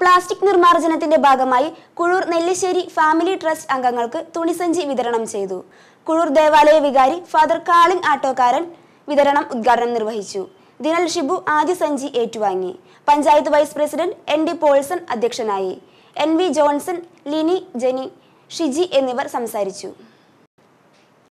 plastic നിർമ്മാർജ്ജനത്തിന്റെ ഭാഗമായി Kuzhur Nellissery family trust അംഗങ്ങൾക്ക് തുണിസഞ്ചി വിതരണം ചെയ്തു കുഴൂർ ദേവാലയ വികാരി ഫാദർ കാളിംഗ് ആട്ടോക്കാരൻ വിതരണം ഉദ്ഘാടനം നിർവഹിച്ചു ദിനൽ ഷിബു ആദ്യ സഞ്ചി ഏറ്റുവാങ്ങി panchayat vice president N D Paulson അധ്യക്ഷനായി എൻ വി ജോൺസൺ ലിനി ജെനി ഷിജി എന്നിവർ സംസാരിച്ചു